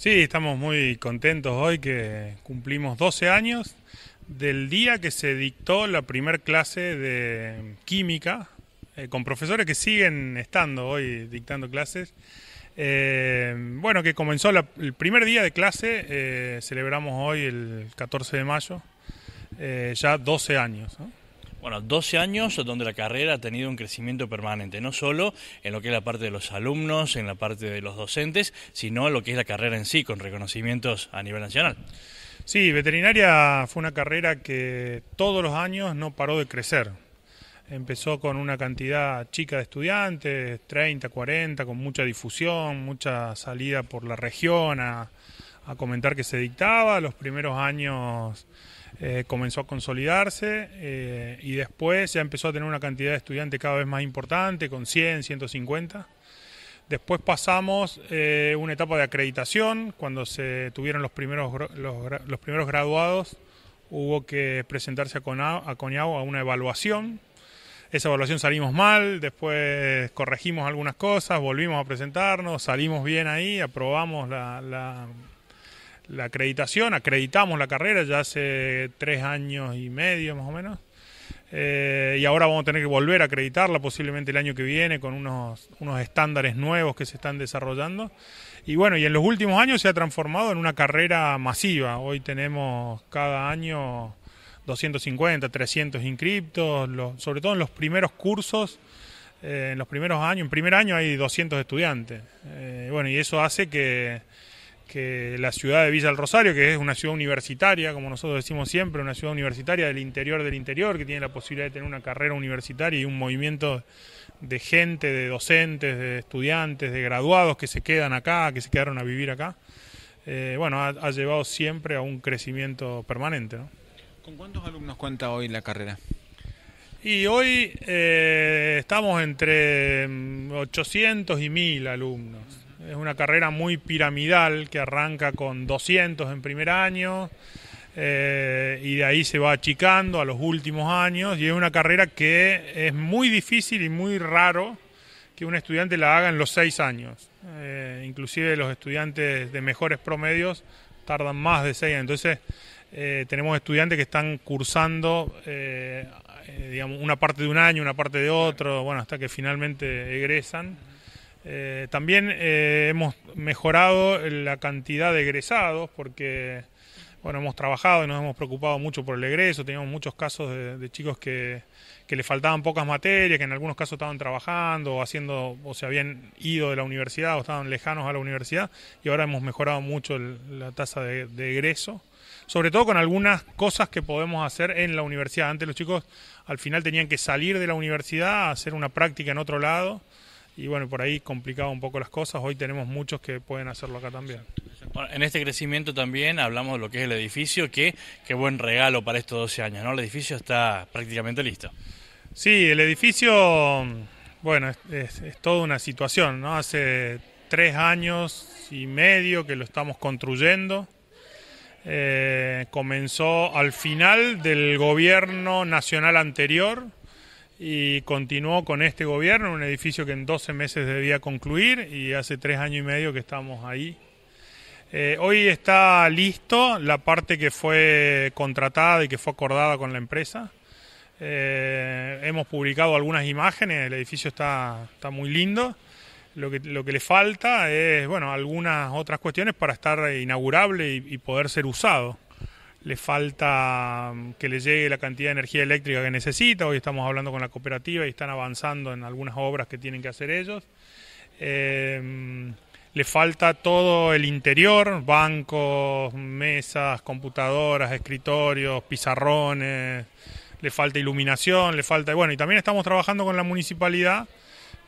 Sí, estamos muy contentos hoy que cumplimos 12 años del día que se dictó la primer clase de química eh, con profesores que siguen estando hoy dictando clases. Eh, bueno, que comenzó el primer día de clase, eh, celebramos hoy el 14 de mayo, ya 12 años. ¿no? Bueno, 12 años donde la carrera ha tenido un crecimiento permanente, no solo en lo que es la parte de los alumnos, en la parte de los docentes, sino en lo que es la carrera en sí, con reconocimientos a nivel nacional. Sí, veterinaria fue una carrera que todos los años no paró de crecer. Empezó con una cantidad chica de estudiantes, 30, 40, con mucha difusión, mucha salida por la región a a comentar que se dictaba, los primeros años eh, comenzó a consolidarse eh, y después ya empezó a tener una cantidad de estudiantes cada vez más importante, con 100, 150. Después pasamos eh, una etapa de acreditación, cuando se tuvieron los primeros, los, primeros graduados hubo que presentarse a, con a a una evaluación. Esa evaluación salimos mal, después corregimos algunas cosas, volvimos a presentarnos, salimos bien ahí, aprobamos la la acreditación, acreditamos la carrera ya hace tres años y medio más o menos. Eh, y ahora vamos a tener que volver a acreditarla posiblemente el año que viene con unos, unos estándares nuevos que se están desarrollando. Y bueno, y en los últimos años se ha transformado en una carrera masiva. Hoy tenemos cada año 250, 300 inscriptos, sobre todo en los primeros cursos, eh, en los primeros años, en primer año hay 200 estudiantes. Eh, bueno, y eso hace que que la ciudad de Villa del Rosario, que es una ciudad universitaria, como nosotros decimos siempre, una ciudad universitaria del interior del interior, que tiene la posibilidad de tener una carrera universitaria y un movimiento de gente, de docentes, de estudiantes, de graduados que se quedan acá, que se quedaron a vivir acá, eh, bueno, ha, llevado siempre a un crecimiento permanente. ¿Con cuántos alumnos cuenta hoy la carrera? Y hoy eh, estamos entre 800 mm, y 1000 alumnos. Es una carrera muy piramidal que arranca con 200 en primer año eh, y de ahí se va achicando a los últimos años y es una carrera que es muy difícil y muy raro que un estudiante la haga en los seis años. Eh, inclusive los estudiantes de mejores promedios tardan más de seis años. Entonces eh, tenemos estudiantes que están cursando una parte de un año, una parte de otro, bueno, hasta que finalmente egresan eh, también eh, hemos mejorado la cantidad de egresados porque bueno, hemos trabajado y nos hemos preocupado mucho por el egreso, teníamos muchos casos de, chicos que, que le faltaban pocas materias, que en algunos casos estaban trabajando o haciendo, o se habían ido de la universidad o estaban lejanos a la universidad, y ahora hemos mejorado mucho la tasa de, egreso, sobre todo con algunas cosas que podemos hacer en la universidad. Antes los chicos al final tenían que salir de la universidad hacer una práctica en otro lado y bueno, por ahí complicaba un poco las cosas. Hoy tenemos muchos que pueden hacerlo acá también. en este crecimiento también hablamos de lo que es el edificio, que qué buen regalo para estos 12 años, ¿no? El edificio está prácticamente listo. Sí, el edificio, bueno, es, toda una situación, ¿no? Hace tres años y medio que lo estamos construyendo. Eh, comenzó al final del gobierno nacional anterior, y continuó con este gobierno, un edificio que en 12 meses debía concluir y hace tres años y medio que estamos ahí. Eh, hoy está listo la parte que fue contratada y que fue acordada con la empresa. Eh, hemos publicado algunas imágenes, el edificio está, muy lindo. Lo que, lo que, le falta es, bueno, algunas otras cuestiones para estar inaugurable y poder ser usado le falta mm, que le llegue la cantidad de energía eléctrica que necesita. Hoy estamos hablando con la cooperativa y están avanzando en algunas obras que tienen que hacer ellos. Eh, mm, le falta todo el interior, bancos, mesas, computadoras, escritorios, pizarrones, le falta iluminación, le falta... Bueno, y también estamos trabajando con la municipalidad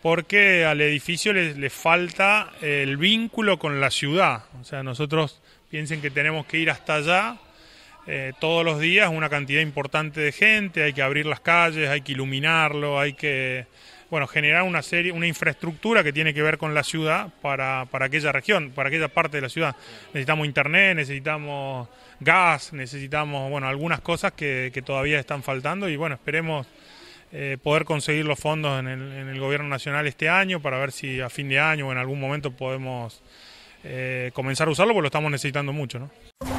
porque al edificio le, le falta el vínculo con la ciudad. O sea, nosotros piensen que tenemos que ir hasta allá eh, todos los días una cantidad importante de gente, hay que abrir las calles, hay que iluminarlo, hay que bueno, generar una serie, una infraestructura que tiene que ver con la ciudad para, aquella región, para aquella parte de la ciudad. Necesitamos internet, necesitamos gas, necesitamos, bueno, algunas cosas que, todavía están faltando y bueno, esperemos eh, poder conseguir los fondos en el, gobierno nacional este año para ver si a fin de año o en algún momento podemos eh, comenzar a usarlo, porque lo estamos necesitando mucho, ¿no?